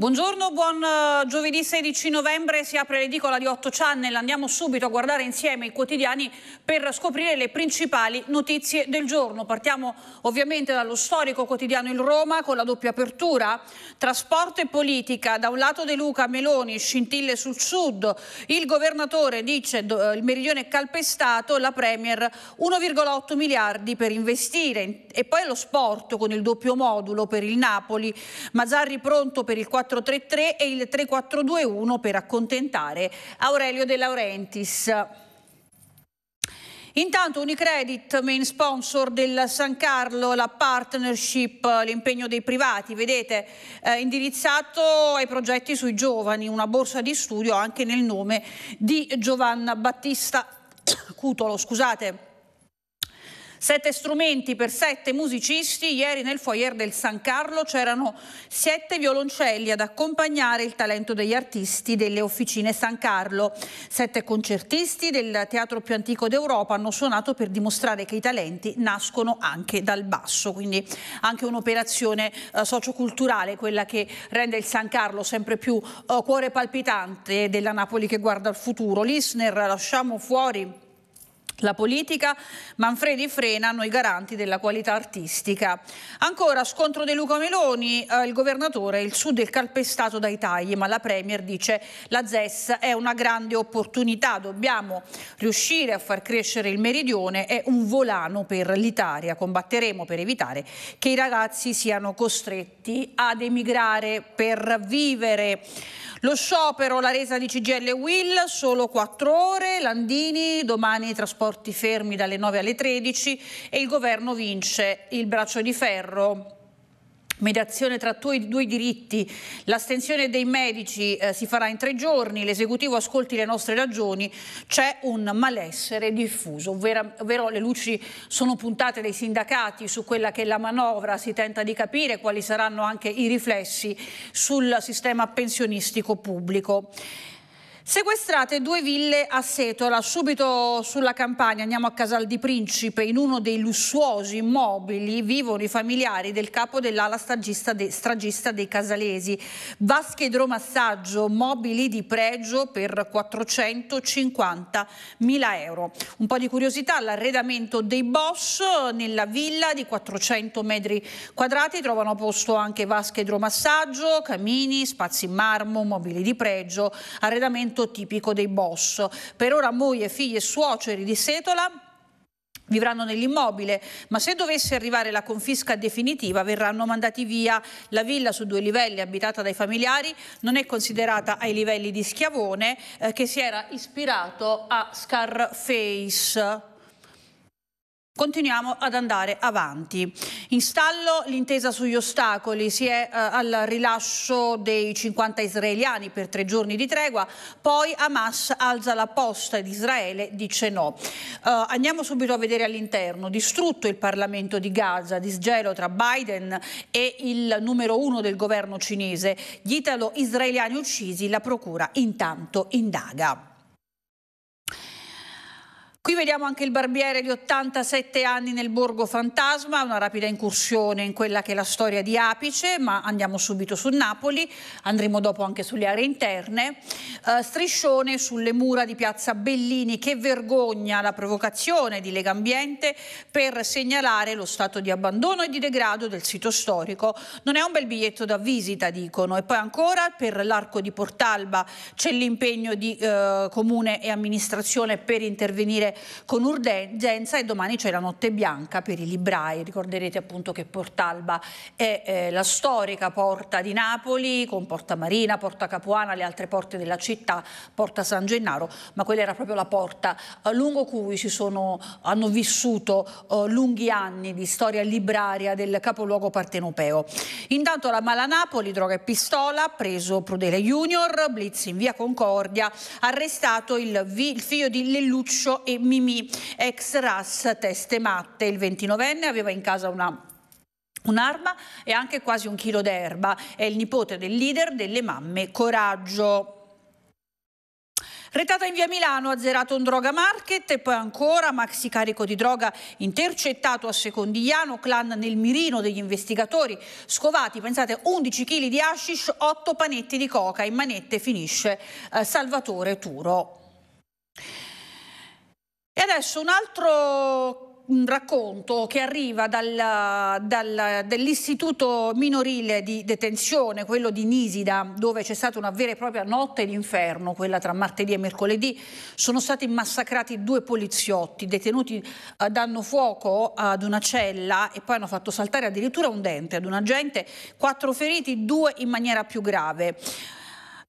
Buongiorno, buon eh, giovedì 16 novembre, si apre l'edicola di 8 Channel, andiamo subito a guardare insieme i quotidiani per scoprire le principali notizie del giorno. Partiamo ovviamente dallo storico quotidiano Il Roma con la doppia apertura, trasporto e politica, da un lato De Luca, Meloni, scintille sul sud, il governatore dice eh, il meridione è calpestato, la Premier 1,8 miliardi per investire e poi lo sport con il doppio modulo per il Napoli, Mazzarri pronto per il 4 433 e il 3421 per accontentare Aurelio De Laurentiis. Intanto Unicredit, main sponsor del San Carlo, la partnership, l'impegno dei privati, vedete, eh, indirizzato ai progetti sui giovani, una borsa di studio anche nel nome di Giovanna Battista Cutolo, scusate. Sette strumenti per sette musicisti. Ieri nel foyer del San Carlo c'erano sette violoncelli ad accompagnare il talento degli artisti delle officine San Carlo. Sette concertisti del teatro più antico d'Europa hanno suonato per dimostrare che i talenti nascono anche dal basso. Quindi anche un'operazione eh, socioculturale, quella che rende il San Carlo sempre più eh, cuore palpitante della Napoli che guarda al futuro. Lisner, lasciamo fuori la politica, Manfredi frena noi garanti della qualità artistica. Ancora scontro di Luca Meloni, eh, il governatore, il sud è calpestato dai tagli, ma la Premier dice la ZES è una grande opportunità, dobbiamo riuscire a far crescere il meridione, è un volano per l'Italia, combatteremo per evitare che i ragazzi siano costretti ad emigrare per vivere. Lo sciopero, la resa di Cigelle Will, solo quattro ore, Landini, domani trasporto trasporti fermi dalle 9 alle 13 e il governo vince il braccio di ferro mediazione tra i due diritti, l'astensione dei medici eh, si farà in tre giorni, l'esecutivo ascolti le nostre ragioni, c'è un malessere diffuso, ovvero, ovvero, le luci sono puntate dai sindacati su quella che è la manovra, si tenta di capire quali saranno anche i riflessi sul sistema pensionistico pubblico. Sequestrate due ville a Setola, subito sulla campagna, andiamo a Casal di Principe, in uno dei lussuosi immobili vivono i familiari del capo dell'ala stragista, de, stragista, dei casalesi. Vasche idromassaggio, mobili di pregio per 450.000 euro. Un po' di curiosità, l'arredamento dei boss nella villa di 400 metri quadrati trovano posto anche vasche idromassaggio, camini, spazi in marmo, mobili di pregio, arredamento abito tipico dei boss. Per ora moglie, figli e suoceri di Setola vivranno nell'immobile, ma se dovesse arrivare la confisca definitiva verranno mandati via. La villa su due livelli abitata dai familiari non è considerata ai livelli di Schiavone eh, che si era ispirato a Scarface. Continuiamo ad andare avanti. In stallo l'intesa sugli ostacoli, si è eh, al rilascio dei 50 israeliani per tre giorni di tregua, poi Hamas alza la posta ed Israele dice no. Eh, andiamo subito a vedere all'interno. Distrutto il Parlamento di Gaza, disgelo tra Biden e il numero uno del governo cinese. Gli italo-israeliani uccisi, la procura intanto indaga. Qui vediamo anche il barbiere di 87 anni nel Borgo Fantasma, una rapida incursione in quella che è la storia di Apice, ma andiamo subito su Napoli, andremo dopo anche sulle aree interne. Uh, striscione sulle mura di Piazza Bellini, che vergogna la provocazione di Legambiente per segnalare lo stato di abbandono e di degrado del sito storico. Non è un bel biglietto da visita, dicono. E poi ancora per l'arco di Portalba c'è l'impegno di uh, comune e amministrazione per intervenire con urgenza e domani c'è la notte bianca per i librai. Ricorderete appunto che Portalba è eh, la storica porta di Napoli con Porta Marina, Porta Capuana, le altre porte della città, Porta San Gennaro, ma quella era proprio la porta eh, lungo cui si sono, hanno vissuto eh, lunghi anni di storia libraria del capoluogo partenopeo. Intanto la Mala Napoli, droga e pistola, preso Prudele Junior, blitz in via Concordia, arrestato il, il figlio di Lelluccio e Mimi ex RAS, teste matte. Il 29enne aveva in casa una un'arma e anche quasi un chilo d'erba. È il nipote del leader delle mamme Coraggio. Retata in via Milano, azzerato un droga market e poi ancora maxi carico di droga intercettato a Secondigliano, clan nel mirino degli investigatori, scovati, pensate, 11 kg di hashish, 8 panetti di coca, in manette finisce eh, Salvatore Turo. E adesso un altro un racconto che arriva dall'istituto minorile di detenzione, quello di Nisida, dove c'è stata una vera e propria notte d'inferno, quella tra martedì e mercoledì. Sono stati massacrati due poliziotti, detenuti eh, danno fuoco ad una cella e poi hanno fatto saltare addirittura un dente ad un agente, quattro feriti, due in maniera più grave.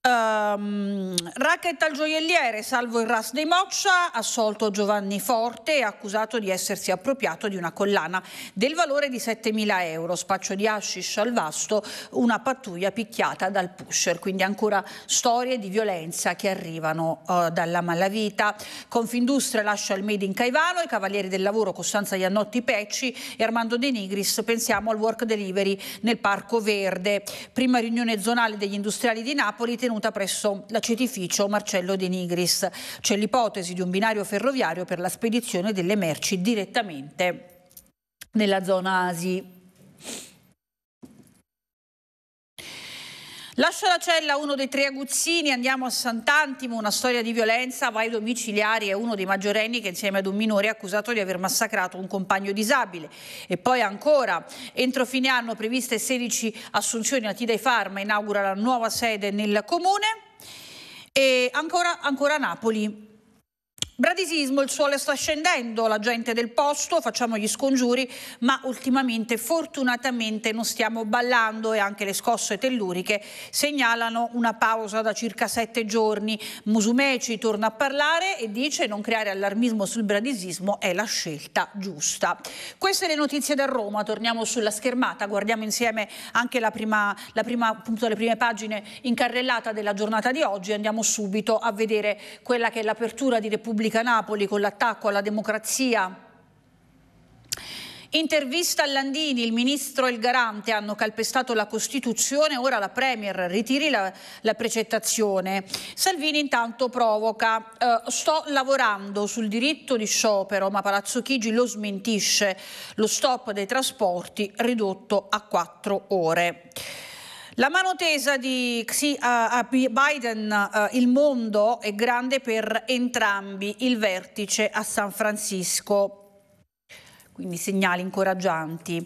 Um, ehm, racket al gioielliere, salvo il ras dei Moccia, assolto Giovanni Forte, e accusato di essersi appropriato di una collana del valore di 7.000 euro, spaccio di hashish al vasto, una pattuglia picchiata dal pusher, quindi ancora storie di violenza che arrivano uh, dalla malavita. Confindustria lascia il Made in Caivano, i Cavalieri del Lavoro Costanza Iannotti Pecci e Armando De Nigris, pensiamo al work delivery nel Parco Verde. Prima riunione zonale degli industriali di Napoli, detenuta presso l'acetificio Marcello De Nigris. C'è l'ipotesi di un binario ferroviario per la spedizione delle merci direttamente nella zona Asi. Lascia la cella uno dei tre aguzzini, andiamo a Sant'Antimo, una storia di violenza, vai domiciliari è uno dei maggiorenni che insieme ad un minore è accusato di aver massacrato un compagno disabile. E poi ancora, entro fine anno previste 16 assunzioni a Tidei Pharma, inaugura la nuova sede nel comune. E ancora, ancora Napoli, Bradisismo, il suolo sta scendendo, la gente del posto, facciamo gli scongiuri, ma ultimamente fortunatamente non stiamo ballando e anche le scosse telluriche segnalano una pausa da circa sette giorni. Musumeci torna a parlare e dice non creare allarmismo sul bradisismo è la scelta giusta. Queste le notizie da Roma, torniamo sulla schermata, guardiamo insieme anche la prima, la prima, appunto, le prime pagine in carrellata della giornata di oggi, andiamo subito a vedere quella che è l'apertura di Repubblica Repubblica Napoli con l'attacco alla democrazia. Intervista a Landini, il ministro e il garante hanno calpestato la Costituzione, ora la Premier ritiri la, la precettazione. Salvini intanto provoca, eh, sto lavorando sul diritto di sciopero, ma Palazzo Chigi lo smentisce, lo stop dei trasporti ridotto a quattro ore. La mano tesa di Xi, a Biden, eh, il mondo è grande per entrambi, il vertice a San Francisco, quindi segnali incoraggianti.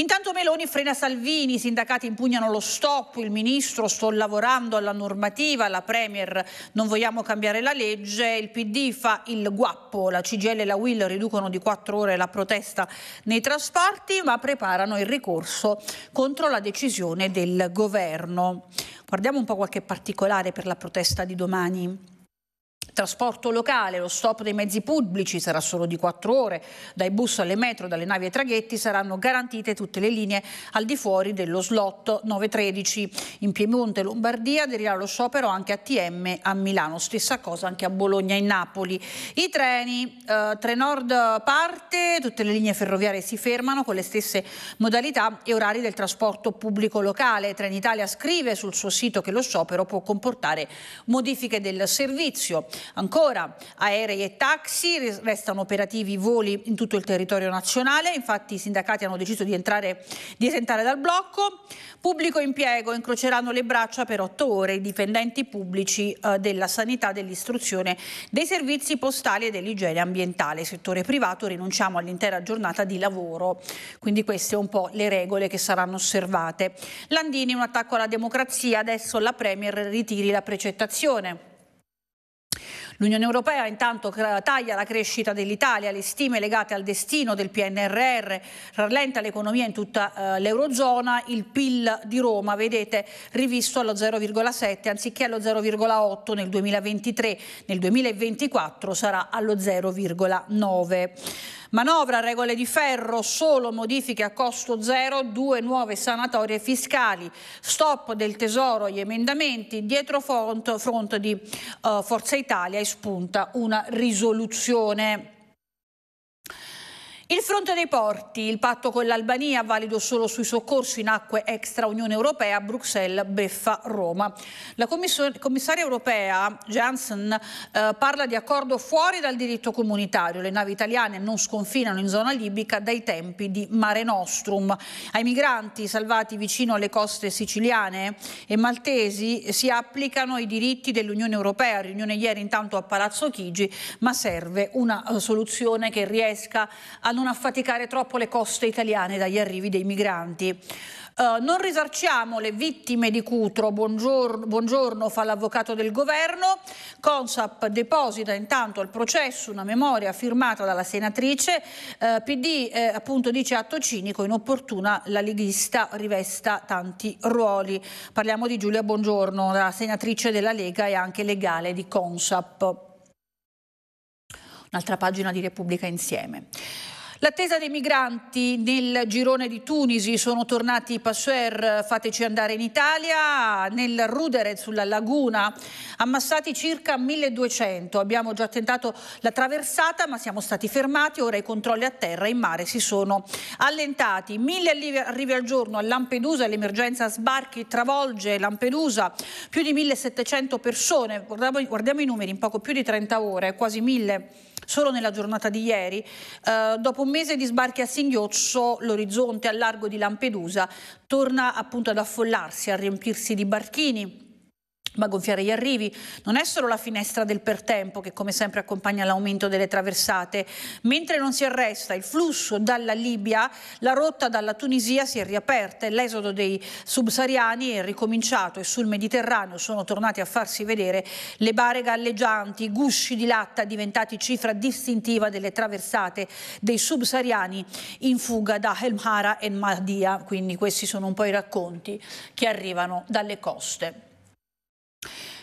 Intanto Meloni frena Salvini, i sindacati impugnano lo stop, il ministro sto lavorando alla normativa, la Premier non vogliamo cambiare la legge, il PD fa il guappo, la CGL e la Will riducono di quattro ore la protesta nei trasporti ma preparano il ricorso contro la decisione del governo. Guardiamo un po' qualche particolare per la protesta di domani. Trasporto locale, lo stop dei mezzi pubblici sarà solo di 4 ore, dai bus alle metro, dalle navi ai traghetti saranno garantite tutte le linee al di fuori dello slot 913. In Piemonte e Lombardia aderirà lo sciopero anche a TM a Milano, stessa cosa anche a Bologna e Napoli. I treni, eh, Trenord parte, tutte le linee ferroviarie si fermano con le stesse modalità e orari del trasporto pubblico locale. Trenitalia scrive sul suo sito che lo sciopero può comportare modifiche del servizio. Ancora aerei e taxi, restano operativi voli in tutto il territorio nazionale, infatti i sindacati hanno deciso di, entrare, di esentare dal blocco. Pubblico impiego, incroceranno le braccia per otto ore i dipendenti pubblici eh, della sanità, dell'istruzione, dei servizi postali e dell'igiene ambientale. Settore privato, rinunciamo all'intera giornata di lavoro. Quindi queste un po' le regole che saranno osservate. Landini, un attacco alla democrazia, adesso la Premier ritiri la precettazione. L'Unione Europea intanto taglia la crescita dell'Italia, le stime legate al destino del PNRR, rallenta l'economia in tutta eh, l'Eurozona, il PIL di Roma, vedete, rivisto allo 0,7 anziché allo 0,8 nel 2023, nel 2024 sarà allo 0,9. Manovra, regole di ferro, solo modifiche a costo zero, due nuove sanatorie fiscali, stop del Tesoro agli emendamenti, dietro fronte front di uh, Forza Italia e spunta una risoluzione. Il fronte dei porti, il patto con l'Albania valido solo sui soccorsi in acque extra Unione Europea, Bruxelles beffa Roma. La commissaria europea Janssen eh, parla di accordo fuori dal diritto comunitario. Le navi italiane non sconfinano in zona libica dai tempi di Mare Nostrum. Ai migranti salvati vicino alle coste siciliane e maltesi si applicano i diritti dell'Unione Europea. Riunione ieri intanto a Palazzo Chigi, ma serve una eh, soluzione che riesca ad non affaticare troppo le coste italiane dagli arrivi dei migranti. Uh, non risarciamo le vittime di Cutro, buongiorno, buongiorno fa l'avvocato del governo. Consap deposita intanto al processo una memoria firmata dalla senatrice. Uh, eh, PD eh, appunto dice atto cinico, inopportuna la leghista rivesta tanti ruoli. Parliamo di Giulia Buongiorno, la senatrice della Lega e anche legale di Consap. Un'altra pagina di Repubblica Insieme. L'attesa dei migranti nel girone di Tunisi sono tornati i Passuer, fateci andare in Italia, nel Rudere sulla laguna, ammassati circa 1200. Abbiamo già tentato la traversata ma siamo stati fermati, ora i controlli a terra e in mare si sono allentati. Mille arrivi al giorno a Lampedusa, l'emergenza sbarchi travolge Lampedusa, più di 1700 persone, guardiamo, guardiamo i numeri in poco più di 30 ore, quasi 1000 Solo nella giornata di ieri, eh, dopo un mese di sbarchi a singhiozzo, l'orizzonte al largo di Lampedusa torna appunto ad affollarsi, a riempirsi di barchini ma gonfiare gli arrivi. Non è solo la finestra del pertempo che come sempre accompagna l'aumento delle traversate. Mentre non si arresta il flusso dalla Libia, la rotta dalla Tunisia si è riaperta e l'esodo dei subsahariani è ricominciato e sul Mediterraneo sono tornati a farsi vedere le bare galleggianti, i gusci di latta diventati cifra distintiva delle traversate dei subsahariani in fuga da Helmhara e Mahdia. Quindi questi sono un po' i racconti che arrivano dalle coste.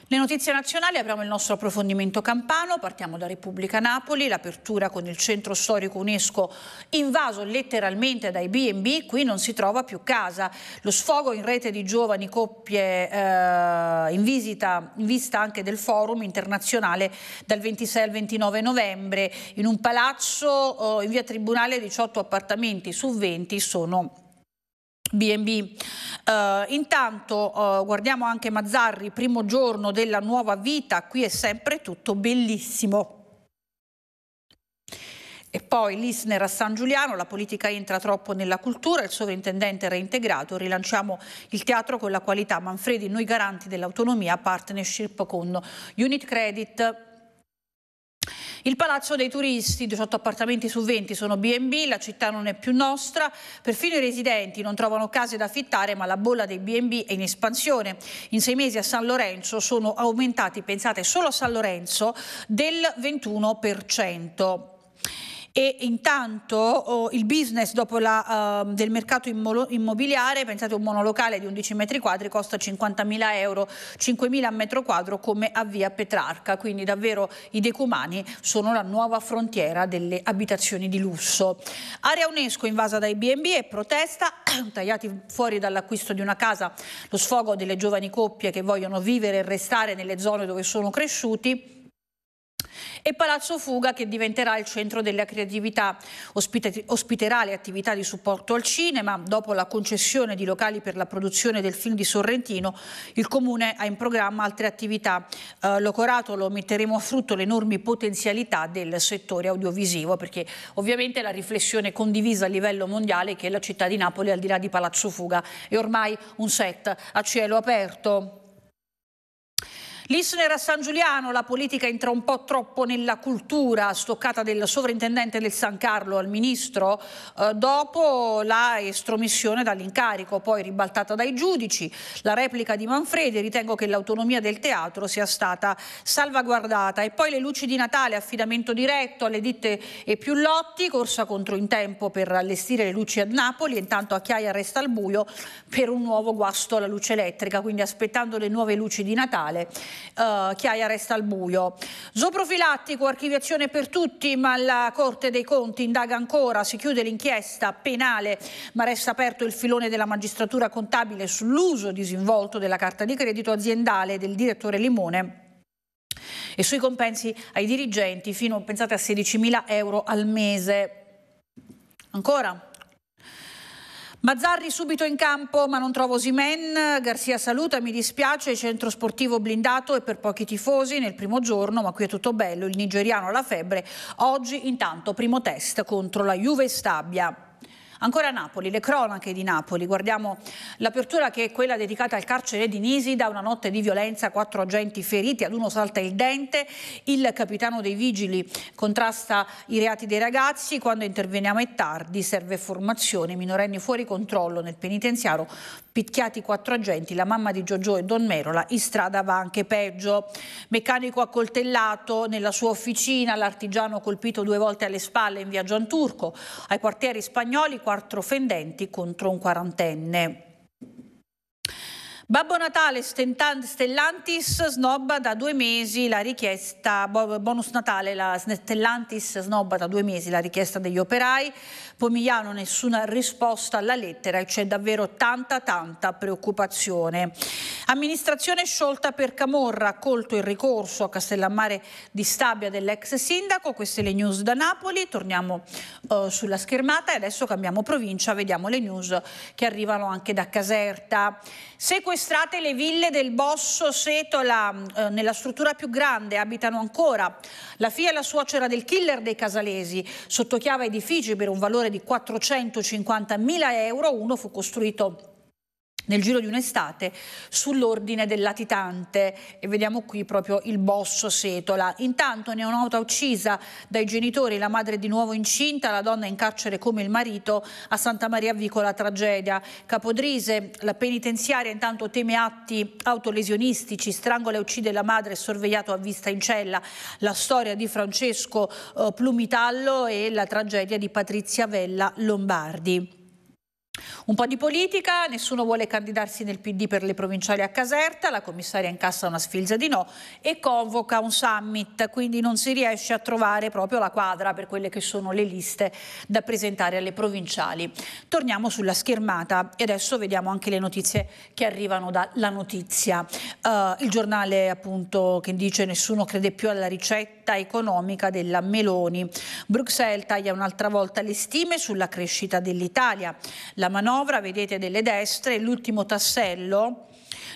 Le notizie nazionali apriamo il nostro approfondimento campano, partiamo da Repubblica Napoli, l'apertura con il centro storico UNESCO invaso letteralmente dai B&B, qui non si trova più casa. Lo sfogo in rete di giovani coppie eh, in, visita, in vista anche del forum internazionale dal 26 al 29 novembre in un palazzo eh, in via Tribunale 18 appartamenti su 20 sono BB. Uh, eh, intanto uh, guardiamo anche Mazzarri, primo giorno della nuova vita, qui è sempre tutto bellissimo. E poi l'ISNER a San Giuliano, la politica entra troppo nella cultura, il sovrintendente reintegrato, rilanciamo il teatro con la qualità, Manfredi, noi garanti dell'autonomia, partnership con Unit Credit. Il Palazzo dei Turisti, 18 appartamenti su 20 sono B&B, la città non è più nostra, perfino i residenti non trovano case da affittare ma la bolla dei B&B è in espansione. In sei mesi a San Lorenzo sono aumentati, pensate solo a San Lorenzo, del 21% e intanto oh, il business la, uh, del mercato immo- immobiliare, pensate un monolocale di 11 metri quadri costa 50.000 euro, 5.000 a metro quadro come a via Petrarca, quindi davvero i decumani sono la nuova frontiera delle abitazioni di lusso. Area UNESCO invasa dai B&B e protesta, tagliati fuori dall'acquisto di una casa, lo sfogo delle giovani coppie che vogliono vivere e restare nelle zone dove sono cresciuti, e Palazzo Fuga che diventerà il centro della creatività, ospiterà le attività di supporto al cinema, dopo la concessione di locali per la produzione del film di Sorrentino, il Comune ha in programma altre attività. Eh, Locoratolo metteremo a frutto le enormi potenzialità del settore audiovisivo, perché ovviamente la riflessione condivisa a livello mondiale è che la città di Napoli, al di là di Palazzo Fuga, è ormai un set a cielo aperto. Listener a San Giuliano, la politica entra un po' troppo nella cultura, stoccata del sovrintendente del San Carlo al ministro, eh, dopo la estromissione dall'incarico, poi ribaltata dai giudici, la replica di Manfredi, ritengo che l'autonomia del teatro sia stata salvaguardata. E poi le luci di Natale, affidamento diretto alle ditte e più lotti, corsa contro in tempo per allestire le luci a Napoli, intanto a Acchiaia resta al buio per un nuovo guasto alla luce elettrica, quindi aspettando le nuove luci di Natale eh, Chiaia resta al buio. Zooprofilattico, archiviazione per tutti, ma la Corte dei Conti indaga ancora, si chiude l'inchiesta penale, ma resta aperto il filone della magistratura contabile sull'uso disinvolto della carta di credito aziendale del direttore Limone e sui compensi ai dirigenti fino pensate a 16.000 euro al mese. Ancora Mazzarri subito in campo, ma non trovo Simen. Garzia saluta, mi dispiace, centro sportivo blindato e per pochi tifosi nel primo giorno, ma qui è tutto bello, il nigeriano ha la febbre. Oggi intanto primo test contro la Juve Stabia. Ancora Napoli, le cronache di Napoli. Guardiamo l'apertura che è quella dedicata al carcere di Nisida, una notte di violenza, quattro agenti feriti, ad uno salta il dente, il capitano dei vigili contrasta i reati dei ragazzi, quando interveniamo è tardi, serve formazione, minorenni fuori controllo nel penitenziario, Picchiati quattro agenti, la mamma di Giorgio e Don Merola, in strada va anche peggio. Meccanico accoltellato nella sua officina, l'artigiano colpito due volte alle spalle in via Gianturco, ai quartieri spagnoli quattro fendenti contro un quarantenne. Babbo Natale Stellantis snobba da due mesi la richiesta, bonus Natale la Stellantis snobba da due mesi la richiesta degli operai, Pomigliano nessuna risposta alla lettera e c'è davvero tanta tanta preoccupazione. Amministrazione sciolta per Camorra, accolto il ricorso a Castellammare di Stabia dell'ex sindaco, queste le news da Napoli, torniamo uh, sulla schermata e adesso cambiamo provincia, vediamo le news che arrivano anche da Caserta. Se sequestrate le ville del Bosso Setola, eh, nella struttura più grande abitano ancora la figlia e la suocera del killer dei Casalesi, Sotto chiave edifici per un valore di 450.000 euro, uno fu costruito nel giro di un'estate sull'ordine del latitante e vediamo qui proprio il bosso Setola. Intanto neonata uccisa dai genitori, la madre di nuovo incinta, la donna in carcere come il marito a Santa Maria Vicola tragedia. Capodrise, la penitenziaria intanto teme atti autolesionistici, strangola e uccide la madre sorvegliato a vista in cella, la storia di Francesco eh, Plumitallo e la tragedia di Patrizia Vella Lombardi. Un po' di politica, nessuno vuole candidarsi nel PD per le provinciali a Caserta, la commissaria incassa una sfilza di no e convoca un summit, quindi non si riesce a trovare proprio la quadra per quelle che sono le liste da presentare alle provinciali. Torniamo sulla schermata e adesso vediamo anche le notizie che arrivano dalla notizia. Uh, il giornale appunto che dice nessuno crede più alla ricetta ricetta economica della Meloni. Bruxelles taglia un'altra volta le stime sulla crescita dell'Italia. La manovra, vedete, delle destre è l'ultimo tassello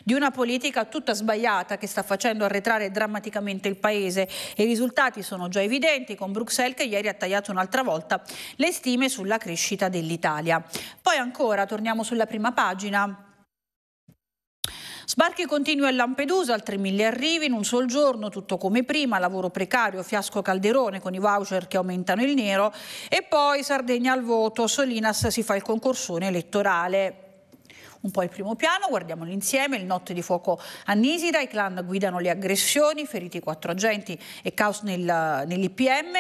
di una politica tutta sbagliata che sta facendo arretrare drammaticamente il Paese e i risultati sono già evidenti con Bruxelles che ieri ha tagliato un'altra volta le stime sulla crescita dell'Italia. Poi ancora torniamo sulla prima pagina Sbarchi continui a Lampedusa, altri mille arrivi in un sol giorno, tutto come prima, lavoro precario, fiasco calderone con i voucher che aumentano il nero e poi Sardegna al voto, Solinas si fa il concorsone elettorale un po' il primo piano, guardiamolo insieme, il notte di fuoco a Nisida, i clan guidano le aggressioni, feriti quattro agenti e caos nel, nell'IPM,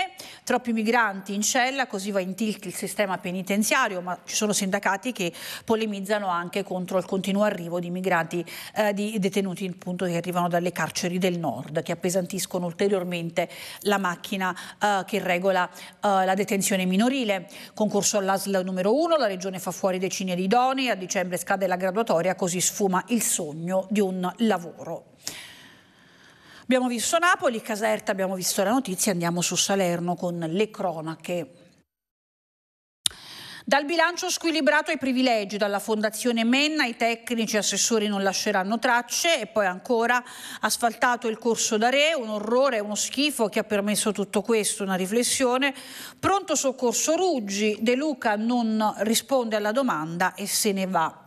troppi migranti in cella, così va in tilt il sistema penitenziario, ma ci sono sindacati che polemizzano anche contro il continuo arrivo di migranti, eh, di detenuti appunto, che arrivano dalle carceri del nord, che appesantiscono ulteriormente la macchina eh, che regola eh, la detenzione minorile. Concorso all'ASL numero uno, la regione fa fuori decine di doni, a dicembre scade della graduatoria così sfuma il sogno di un lavoro. Abbiamo visto Napoli, Caserta, abbiamo visto la notizia, andiamo su Salerno con le cronache. Dal bilancio squilibrato ai privilegi, dalla Fondazione Menna i tecnici e assessori non lasceranno tracce e poi ancora asfaltato il corso da Re, un orrore, uno schifo che ha permesso tutto questo, una riflessione. Pronto soccorso Ruggi, De Luca non risponde alla domanda e se ne va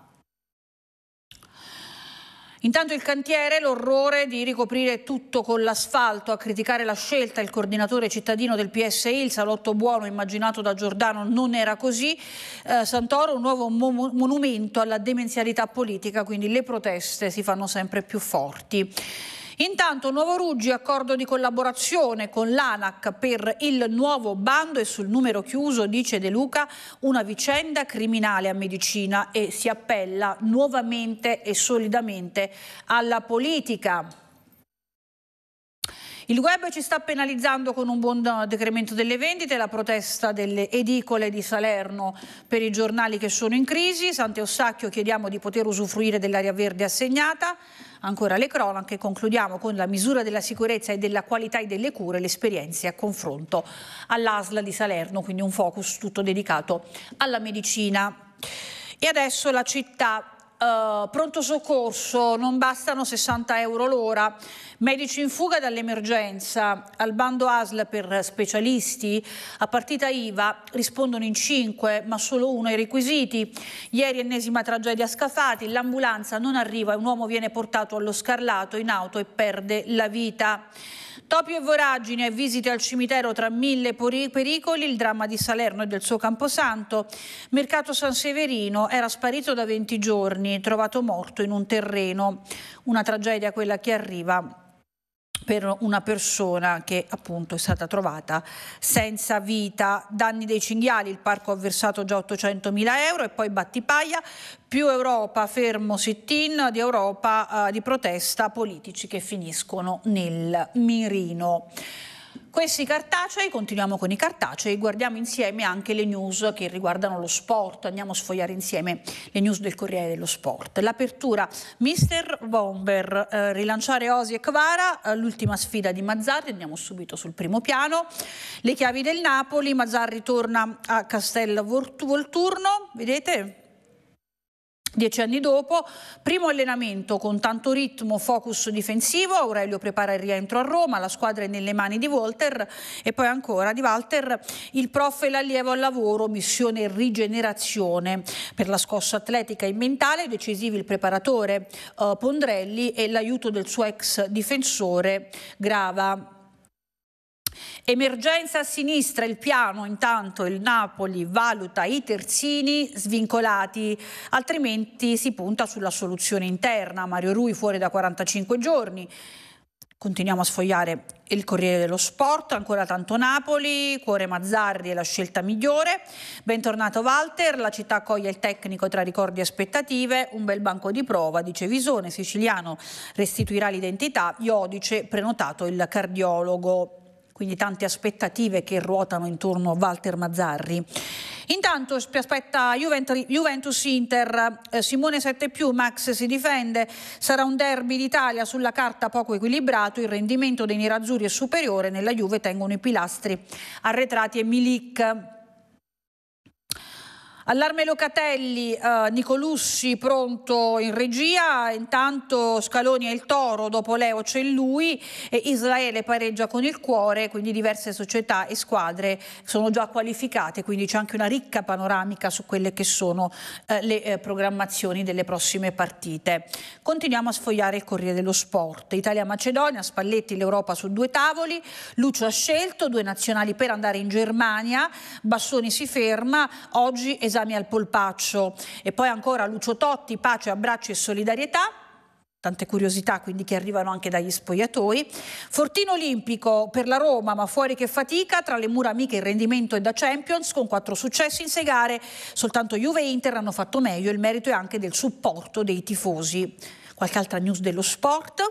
Intanto il cantiere, l'orrore di ricoprire tutto con l'asfalto, a criticare la scelta il coordinatore cittadino del PSI, il salotto buono immaginato da Giordano non era così, eh, Santoro un nuovo mo monumento alla demenzialità politica, quindi le proteste si fanno sempre più forti. Intanto Nuovo Ruggi accordo di collaborazione con l'ANAC per il nuovo bando e sul numero chiuso dice De Luca una vicenda criminale a medicina e si appella nuovamente e solidamente alla politica. Il web ci sta penalizzando con un buon decremento delle vendite, la protesta delle edicole di Salerno per i giornali che sono in crisi, Sante Ossacchio chiediamo di poter usufruire dell'aria verde assegnata, Ancora le cronache, concludiamo con la misura della sicurezza e della qualità delle cure, le esperienze a confronto all'ASLA di Salerno, quindi un focus tutto dedicato alla medicina. E adesso la città eh, pronto soccorso, non bastano 60 euro l'ora, medici in fuga dall'emergenza, al bando ASL per specialisti, a partita IVA rispondono in 5 ma solo uno ai requisiti. Ieri ennesima tragedia a Scafati, l'ambulanza non arriva e un uomo viene portato allo scarlato in auto e perde la vita. Topio e voragine, visite al cimitero tra mille pericoli, il dramma di Salerno e del suo camposanto. Mercato San Severino era sparito da 20 giorni, trovato morto in un terreno. Una tragedia quella che arriva per una persona che appunto è stata trovata senza vita. Danni dei cinghiali, il parco ha versato già 800 mila euro e poi Battipaglia, più Europa, fermo sit-in di Europa eh, di protesta, politici che finiscono nel mirino. Questi cartacei, continuiamo con i cartacei, guardiamo insieme anche le news che riguardano lo sport, andiamo a sfogliare insieme le news del Corriere dello Sport. L'apertura, Mister Bomber, eh, rilanciare Osi e Kvara, eh, l'ultima sfida di Mazzarri, andiamo subito sul primo piano, le chiavi del Napoli, Mazzarri torna a Castel Volturno, vedete Dieci anni dopo, primo allenamento con tanto ritmo, focus difensivo, Aurelio prepara il rientro a Roma, la squadra è nelle mani di Walter e poi ancora di Walter, il prof e l'allievo al lavoro, missione rigenerazione. Per la scossa atletica e mentale decisivi il preparatore eh, Pondrelli e l'aiuto del suo ex difensore Grava. Emergenza a sinistra, il piano intanto il Napoli valuta i terzini svincolati, altrimenti si punta sulla soluzione interna, Mario Rui fuori da 45 giorni. Continuiamo a sfogliare il Corriere dello Sport, ancora tanto Napoli, cuore Mazzardi è la scelta migliore. Bentornato Walter, la città accoglie il tecnico tra ricordi e aspettative, un bel banco di prova, dice Visone, siciliano restituirà l'identità, Iodice prenotato il cardiologo quindi tante aspettative che ruotano intorno a Walter Mazzarri. Intanto aspetta Juventus-Inter, eh, Simone 7 più, Max si difende, sarà un derby d'Italia sulla carta poco equilibrato, il rendimento dei nerazzurri è superiore, nella Juve tengono i pilastri arretrati e Milik. Allarme Locatelli, eh, Nicolussi pronto in regia, intanto Scaloni è il toro, dopo Leo c'è lui e Israele pareggia con il cuore, quindi diverse società e squadre sono già qualificate, quindi c'è anche una ricca panoramica su quelle che sono eh, le eh, programmazioni delle prossime partite. Continuiamo a sfogliare il Corriere dello Sport, Italia-Macedonia, Spalletti l'Europa su due tavoli, Lucio ha scelto due nazionali per andare in Germania, Bassoni si ferma, oggi è esami al polpaccio e poi ancora Lucio Totti, pace, abbraccio e solidarietà tante curiosità quindi che arrivano anche dagli spogliatoi. Fortino olimpico per la Roma, ma fuori che fatica, tra le mura amiche il rendimento è da Champions, con quattro successi in sei gare, soltanto Juve e Inter hanno fatto meglio, il merito è anche del supporto dei tifosi. Qualche altra news dello sport?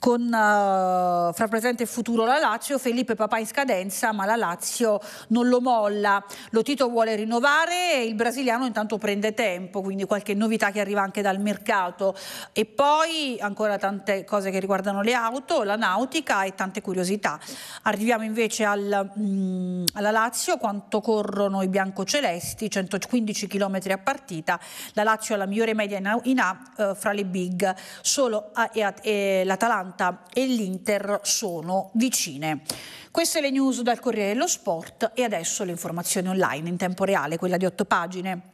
con uh, fra presente e futuro la Lazio, Felipe Papà in scadenza, ma la Lazio non lo molla. Lo Tito vuole rinnovare e il brasiliano intanto prende tempo, quindi qualche novità che arriva anche dal mercato. E poi ancora tante cose che riguardano le auto, la nautica e tante curiosità. Arriviamo invece al, mh, mm, alla Lazio, quanto corrono i biancocelesti, 115 km a partita. La Lazio ha la migliore media in A, in a uh, fra le big, solo a, e, a, e eh, l'Atalanta l'Atalanta e l'Inter sono vicine. Queste le news dal Corriere dello Sport e adesso le informazioni online in tempo reale, quella di otto pagine.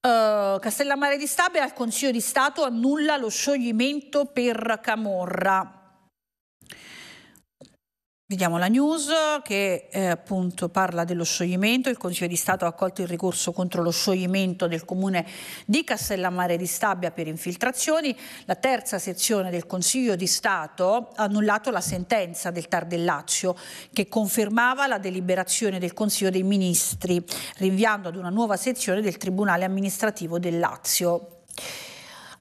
Uh, Castellammare di Stabia al Consiglio di Stato annulla lo scioglimento per Camorra. Vediamo la news che eh, appunto parla dello scioglimento. Il Consiglio di Stato ha accolto il ricorso contro lo scioglimento del comune di Castellammare di Stabia per infiltrazioni. La terza sezione del Consiglio di Stato ha annullato la sentenza del Tar del Lazio che confermava la deliberazione del Consiglio dei Ministri, rinviando ad una nuova sezione del Tribunale amministrativo del Lazio.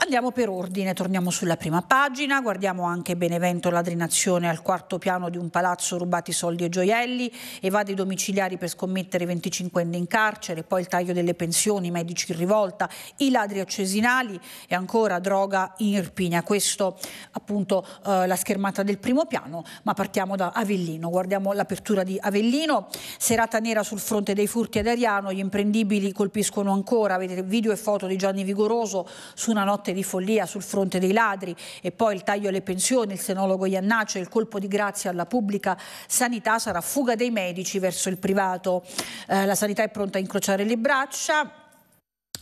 Andiamo per ordine, torniamo sulla prima pagina, guardiamo anche Benevento ladrinazione al quarto piano di un palazzo rubati soldi e gioielli, evade i domiciliari per scommettere 25 anni in carcere, poi il taglio delle pensioni, i medici in rivolta, i ladri accesinali e ancora droga in Irpinia. Questo appunto eh, la schermata del primo piano, ma partiamo da Avellino, guardiamo l'apertura di Avellino, serata nera sul fronte dei furti ad Ariano, gli imprendibili colpiscono ancora, vedete video e foto di Gianni Vigoroso su una notte di di follia sul fronte dei ladri e poi il taglio alle pensioni, il senologo Iannaccio e il colpo di grazia alla pubblica sanità sarà fuga dei medici verso il privato. Eh, la sanità è pronta a incrociare le braccia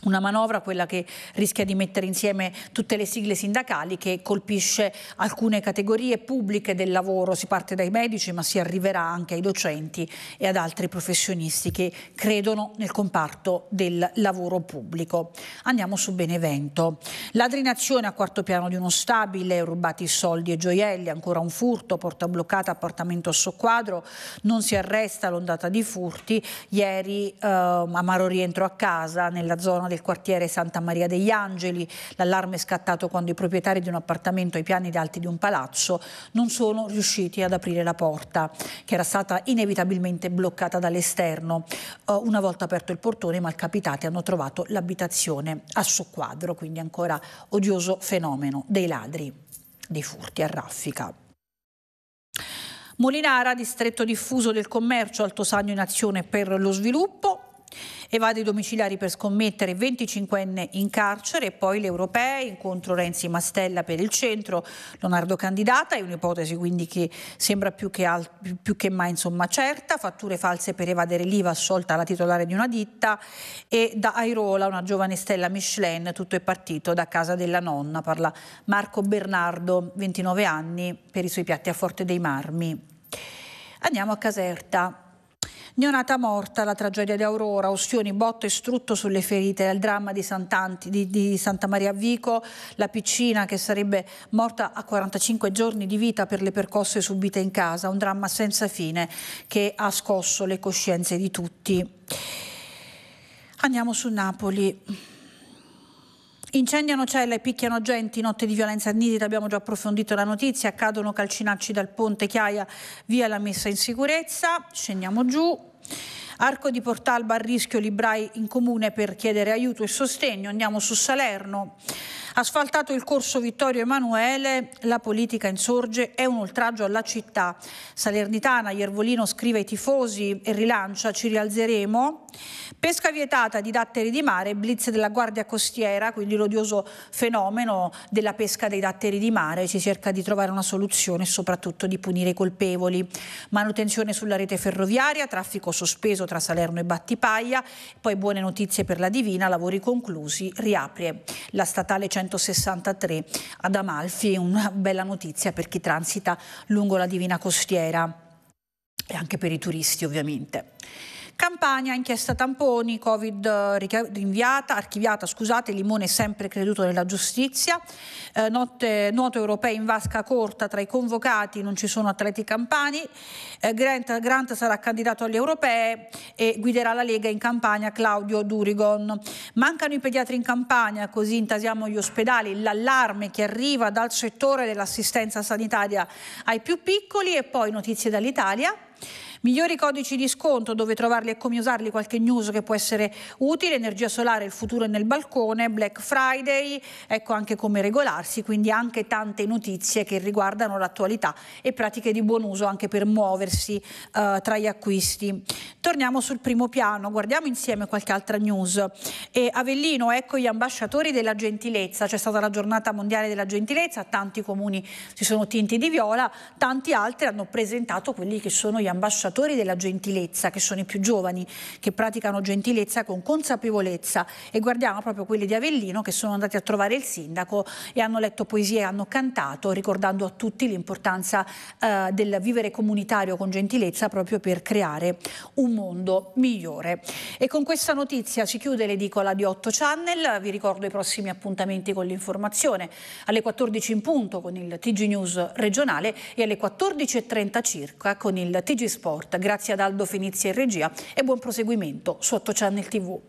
una manovra, quella che rischia di mettere insieme tutte le sigle sindacali che colpisce alcune categorie pubbliche del lavoro, si parte dai medici ma si arriverà anche ai docenti e ad altri professionisti che credono nel comparto del lavoro pubblico. Andiamo su Benevento. Ladrinazione a quarto piano di uno stabile, rubati soldi e gioielli, ancora un furto, porta bloccata, appartamento a soqquadro, non si arresta l'ondata di furti. Ieri eh, amaro rientro a casa nella zona del del quartiere Santa Maria degli Angeli. L'allarme è scattato quando i proprietari di un appartamento ai piani alti di un palazzo non sono riusciti ad aprire la porta, che era stata inevitabilmente bloccata dall'esterno. Eh, una volta aperto il portone i malcapitati hanno trovato l'abitazione a soqquadro, quindi ancora odioso fenomeno dei ladri, dei furti a raffica. Molinara, distretto diffuso del commercio, Alto Sangio in azione per lo sviluppo, Evade i domiciliari per scommettere 25enne in carcere e poi le europee, incontro Renzi Mastella per il centro, Leonardo Candidata, è un'ipotesi quindi che sembra più che, al, più che mai insomma, certa, fatture false per evadere l'IVA assolta la titolare di una ditta e da Airola una giovane stella Michelin, tutto è partito da casa della nonna, parla Marco Bernardo, 29 anni, per i suoi piatti a Forte dei Marmi. Andiamo a Caserta. Neonata morta, la tragedia di Aurora, Ostioni, botto e strutto sulle ferite, il dramma di, Sant'Anti, di, di Santa Maria Vico, la piccina che sarebbe morta a 45 giorni di vita per le percosse subite in casa, un dramma senza fine che ha scosso le coscienze di tutti. Andiamo su Napoli. Incendiano celle, e picchiano agenti, notte di violenza nitida, abbiamo già approfondito la notizia, accadono calcinacci dal ponte Chiaia via la messa in sicurezza, scendiamo giù. Arco di Portalba a rischio librai in comune per chiedere aiuto e sostegno, andiamo su Salerno. Asfaltato il corso Vittorio Emanuele, la politica insorge, è un oltraggio alla città. Salernitana, Iervolino scrive ai tifosi e rilancia, ci rialzeremo. Pesca vietata di datteri di mare, blitz della Guardia Costiera, quindi l'odioso fenomeno della pesca dei datteri di mare, si cerca di trovare una soluzione e soprattutto di punire i colpevoli. Manutenzione sulla rete ferroviaria, traffico sospeso tra Salerno e Battipaglia, poi buone notizie per la Divina, lavori conclusi, riapre la statale 100 163 ad Amalfi, una bella notizia per chi transita lungo la Divina Costiera e anche per i turisti ovviamente. Campania, inchiesta tamponi, Covid eh, rinviata, archiviata, scusate, Limone è sempre creduto nella giustizia, eh, notte, nuoto europeo in vasca corta, tra i convocati non ci sono atleti campani, eh, Grant, Grant, sarà candidato alle europee e guiderà la Lega in Campania Claudio Durigon. Mancano i pediatri in Campania, così intasiamo gli ospedali, l'allarme che arriva dal settore dell'assistenza sanitaria ai più piccoli e poi notizie dall'Italia. Migliori codici di sconto, dove trovarli e come usarli, qualche news che può essere utile, energia solare, il futuro nel balcone, Black Friday, ecco anche come regolarsi, quindi anche tante notizie che riguardano l'attualità e pratiche di buon uso anche per muoversi eh, tra gli acquisti. Torniamo sul primo piano, guardiamo insieme qualche altra news. E Avellino, ecco gli ambasciatori della gentilezza, c'è stata la giornata mondiale della gentilezza, tanti comuni si sono tinti di viola, tanti altri hanno presentato quelli che sono gli ambasciatori ambasciatori della gentilezza, che sono i più giovani, che praticano gentilezza con consapevolezza e guardiamo proprio quelli di Avellino che sono andati a trovare il sindaco e hanno letto poesie e hanno cantato ricordando a tutti l'importanza eh, del vivere comunitario con gentilezza proprio per creare un mondo migliore. E con questa notizia si chiude l'edicola di 8 Channel, vi ricordo i prossimi appuntamenti con l'informazione alle 14 in punto con il TG News regionale e alle 14.30 circa con il TG Sport Sport. Grazie ad Aldo Finizia in regia e buon proseguimento su 8 Channel TV.